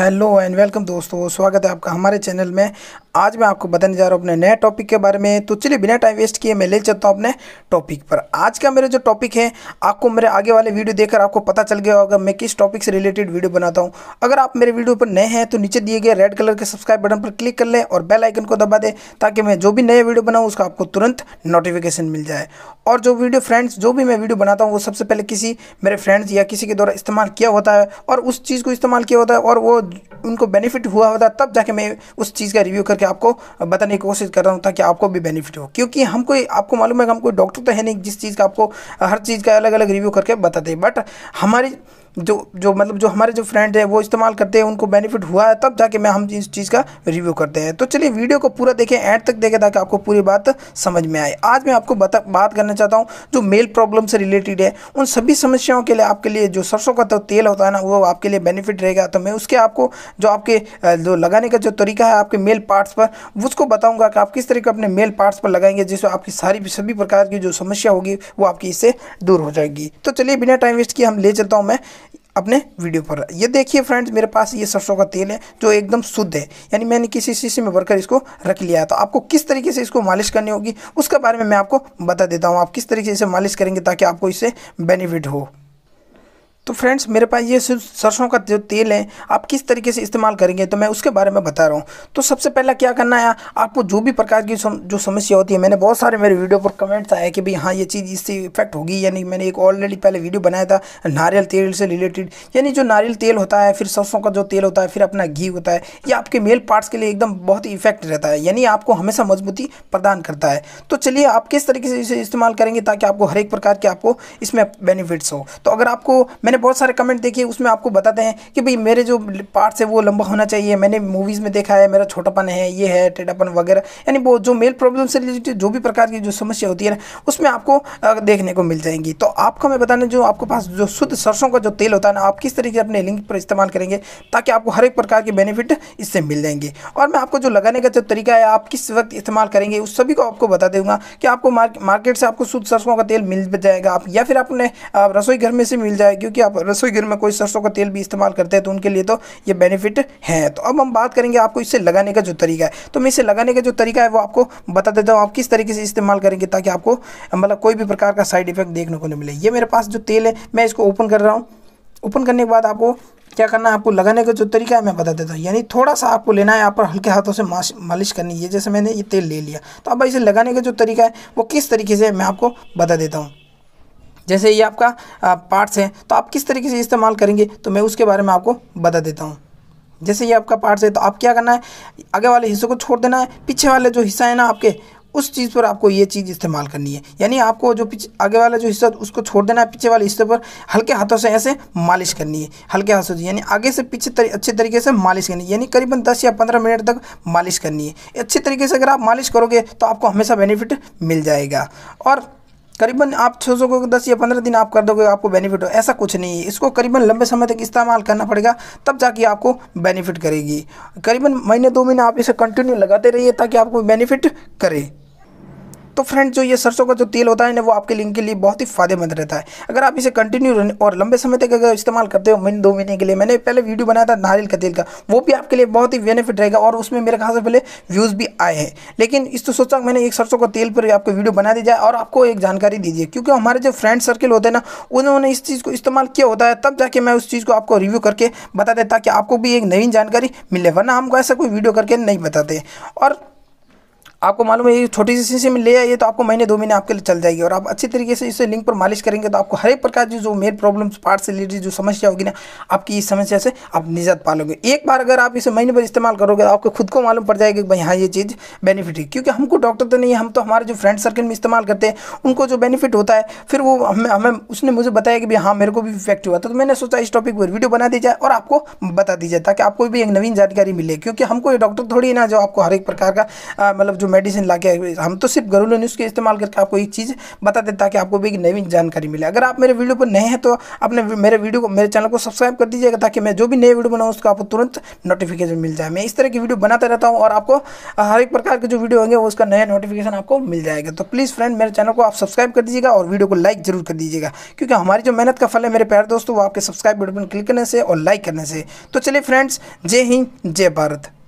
hello and welcome दोस्तों स्वागत है आपका हमारे चैनल में आज मैं आपको बताने जा रहा हूँ अपने नए टॉपिक के बारे में तो चलिए बिना टाइम वेस्ट किए मैं ले चलता हूँ अपने टॉपिक पर आज का मेरा जो टॉपिक है आपको मेरे आगे वाले वीडियो देखकर आपको पता चल गया होगा मैं किस टॉपिक से रिलेटेड वीडियो बनाता हूँ अगर आप मेरे वीडियो पर नए हैं तो नीचे दिए गए रेड कलर के सब्सक्राइब बटन पर क्लिक कर लें और बेल आइकन को दबा दें ताकि मैं जो भी नए वीडियो बनाऊँ उसका आपको तुरंत नोटिफिकेशन मिल जाए और जो वीडियो फ्रेंड्स जो भी मैं वीडियो बनाता हूँ वो सबसे पहले किसी मेरे फ्रेंड्स या किसी के द्वारा इस्तेमाल किया होता है और उस चीज़ को इस्तेमाल किया होता है और वो उनको बेनिफिट हुआ होता है तब जाके मैं उस चीज़ का रिव्यू कर करके आपको बताने की कोशिश कर रहा हूँ ताकि आपको भी बेनिफिट हो क्योंकि हम कोई आपको मालूम है कि हम कोई डॉक्टर तो है नहीं जिस चीज़ का आपको हर चीज़ का अलग अलग रिव्यू करके बताते बट हमारी जो जो मतलब जो हमारे जो फ्रेंड है वो इस्तेमाल करते हैं उनको बेनिफिट हुआ है तब जाके मैं हम इस चीज़ का रिव्यू करते हैं तो चलिए वीडियो को पूरा देखें एंड तक देखें ताकि आपको पूरी बात समझ में आए आज मैं आपको बता बात करना चाहता हूँ जो मेल प्रॉब्लम से रिलेटेड है उन सभी समस्याओं के लिए आपके लिए जो सरसों का तो तेल होता है ना वो आपके लिए बेनिफिट रहेगा तो मैं उसके आपको जो आपके जो लगाने का जो तरीका है आपके मेल पार्ट्स पर उसको बताऊँगा कि आप किस तरीके अपने मेल पार्ट्स पर लगाएंगे जिससे आपकी सारी सभी प्रकार की जो समस्या होगी वो आपकी इससे दूर हो जाएगी तो चलिए बिना टाइम वेस्ट किए हम ले चलता हूँ मैं अपने वीडियो पर ये देखिए फ्रेंड्स मेरे पास ये सरसों का तेल है जो एकदम शुद्ध है यानी मैंने किसी शीशे में भरकर इसको रख लिया है तो आपको किस तरीके से इसको मालिश करनी होगी उसके बारे में मैं आपको बता देता हूँ आप किस तरीके से इसे मालिश करेंगे ताकि आपको इससे बेनिफिट हो तो फ्रेंड्स मेरे पास ये सरसों का जो तेल है आप किस तरीके से इस्तेमाल करेंगे तो मैं उसके बारे में बता रहा हूँ तो सबसे पहला क्या करना है आपको जो भी प्रकार की सम, जो समस्या होती है मैंने बहुत सारे मेरे वीडियो पर कमेंट्स आए कि भाई हाँ ये चीज़ इससे इफेक्ट होगी यानी मैंने एक ऑलरेडी पहले वीडियो बनाया था नारियल तेल से रिलेटेड यानी जो नारियल तेल होता है फिर सरसों का जो तेल होता है फिर अपना घी होता है ये आपके मेल पार्ट्स के लिए एकदम बहुत ही इफेक्ट रहता है यानी आपको हमेशा मजबूती प्रदान करता है तो चलिए आप किस तरीके से इसे इस्तेमाल करेंगे ताकि आपको हर एक प्रकार के आपको इसमें बेनिफिट्स हो तो अगर आपको मैंने बहुत सारे कमेंट देखिए उसमें आपको बताते हैं कि भाई मेरे जो पार्ट्स है वो लंबा होना चाहिए मैंने मूवीज़ में देखा है मेरा छोटापन है ये है टेढ़ापन वगैरह यानी वो जो मेल प्रॉब्लम से रिलेटेड जो भी प्रकार की जो समस्या होती है ना उसमें आपको देखने को मिल जाएंगी तो आपको मैं बताने जो आपके पास जो शुद्ध सरसों का जो तेल होता है ना आप किस तरीके से अपने लिंक पर इस्तेमाल करेंगे ताकि आपको हर एक प्रकार के बेनिफिट इससे मिल जाएंगे और मैं आपको जो लगाने का जो तरीका है आप किस वक्त इस्तेमाल करेंगे उस सभी को आपको बता दूंगा कि आपको मार्केट से आपको शुद्ध सरसों का तेल मिल जाएगा आप या फिर आपने रसोई घर में से मिल जाएगा क्योंकि कि आप रसोई घर में कोई सरसों का तेल भी इस्तेमाल करते हैं तो उनके लिए तो ये बेनिफिट है तो अब हम बात करेंगे आपको इसे लगाने का जो तरीका है तो मैं इसे लगाने का जो तरीका है वो आपको बता देता हूँ आप किस तरीके से इस्तेमाल करेंगे ताकि आपको मतलब कोई भी प्रकार का साइड इफेक्ट देखने को नहीं मिले ये मेरे पास जो तेल है मैं इसको ओपन कर रहा हूँ ओपन करने के बाद आपको क्या करना है आपको लगाने का जो तरीका है मैं बता देता हूँ यानी थोड़ा सा आपको लेना है यहाँ पर हल्के हाथों से मालिश करनी है जैसे मैंने ये तेल ले लिया तो अब इसे लगाने का जो तरीका है वो किस तरीके से मैं आपको बता देता हूँ जैसे ये आपका पार्ट्स है तो आप किस तरीके से इस्तेमाल करेंगे तो मैं उसके बारे में आपको बता देता हूँ जैसे ये आपका पार्ट्स है तो आप क्या करना है आगे वाले हिस्से को छोड़ देना है पीछे वाले जो हिस्सा है ना आपके उस चीज़ पर आपको ये चीज़ इस्तेमाल करनी है यानी आपको जो पीछे आगे वाला जो हिस्सा उसको छोड़ देना है पीछे वाले हिस्से पर हल्के हाथों से ऐसे मालिश करनी है हल्के हाथों से यानी आगे से पीछे तरी, अच्छे तरीके से मालिश करनी है यानी करीबन 10 या 15 मिनट तक मालिश करनी है अच्छे तरीके से अगर आप मालिश करोगे तो आपको हमेशा बेनिफिट मिल जाएगा और करीबन आप छः सौ दस या पंद्रह दिन आप कर दोगे आपको बेनिफिट हो ऐसा कुछ नहीं है इसको करीबन लंबे समय तक इस्तेमाल करना पड़ेगा तब जाके आपको बेनिफिट करेगी करीबन महीने दो महीने आप इसे कंटिन्यू लगाते रहिए ताकि आपको बेनिफिट करे तो फ्रेंड जो ये सरसों का जो तेल होता है ना वो आपके लिंग के लिए बहुत ही फायदेमंद रहता है अगर आप इसे कंटिन्यू और लंबे समय तक अगर इस्तेमाल करते हो महीने दो महीने के लिए मैंने पहले वीडियो बनाया था नारियल का तेल का वो भी आपके लिए बहुत ही बेनिफिट रहेगा और उसमें मेरे खास से पहले व्यूज़ भी आए हैं लेकिन इस तो सोचा मैंने एक सरसों का तेल पर आपको वीडियो बना दी जाए और आपको एक जानकारी दीजिए क्योंकि हमारे जो फ्रेंड सर्किल होते हैं ना उन्होंने इस चीज़ को इस्तेमाल किया होता है तब जाके मैं उस चीज़ को आपको रिव्यू करके बता देता ताकि आपको भी एक नवीन जानकारी मिले वरना हमको ऐसा कोई वीडियो करके नहीं बताते और आपको मालूम है ये छोटी सी सी में ले आइए तो आपको महीने दो महीने आपके लिए चल जाएगी और आप अच्छी तरीके से इसे लिंक पर मालिश करेंगे तो आपको हर एक प्रकार की जो मेन प्रॉब्लम्स पार्ट से रिलेटेड जो समस्या होगी ना आपकी इस समस्या से आप निजात पा लोगे एक बार अगर आप इसे महीने भर इस्तेमाल करोगे तो आपको खुद को मालूम पड़ जाएगा कि भाई हाँ ये चीज़ बेनिफिट है क्योंकि हमको डॉक्टर तो नहीं है हम तो हमारे जो फ्रेंड सर्कल में इस्तेमाल करते हैं उनको जो बेनिफिट होता है फिर वो हमें हमें उसने मुझे बताया कि भाई हाँ मेरे को भी इफेक्ट हुआ था तो मैंने सोचा इस टॉपिक पर वीडियो बना दी जाए और आपको बता दी जाए ताकि आपको भी एक नवीन जानकारी मिले क्योंकि हमको ये डॉक्टर थोड़ी ना जो आपको हर एक प्रकार का मतलब जो मेडिसिन ला के हम तो सिर्फ घरेलू नुस्खे के इस्तेमाल करके आपको एक चीज़ बता दें ताकि आपको भी एक नई जानकारी मिले अगर आप मेरे वीडियो पर नए हैं तो अपने मेरे वीडियो को मेरे चैनल को सब्सक्राइब कर दीजिएगा ताकि मैं जो भी नए वीडियो बनाऊँ उसका आपको तुरंत नोटिफिकेशन मिल जाए मैं इस तरह की वीडियो बनाता रहता हूँ और आपको हर एक प्रकार के जो वीडियो होंगे उसका नया नोटिफिकेशन आपको मिल जाएगा तो प्लीज़ फ्रेंड मेरे चैनल को आप सब्सक्राइब कर दीजिएगा और वीडियो को लाइक जरूर कर दीजिएगा क्योंकि हमारी जो मेहनत का फल है मेरे प्यार दोस्तों वो आपके सब्सक्राइब बटन क्लिक करने से और लाइक करने से तो चलिए फ्रेंड्स जय हिंद जय भारत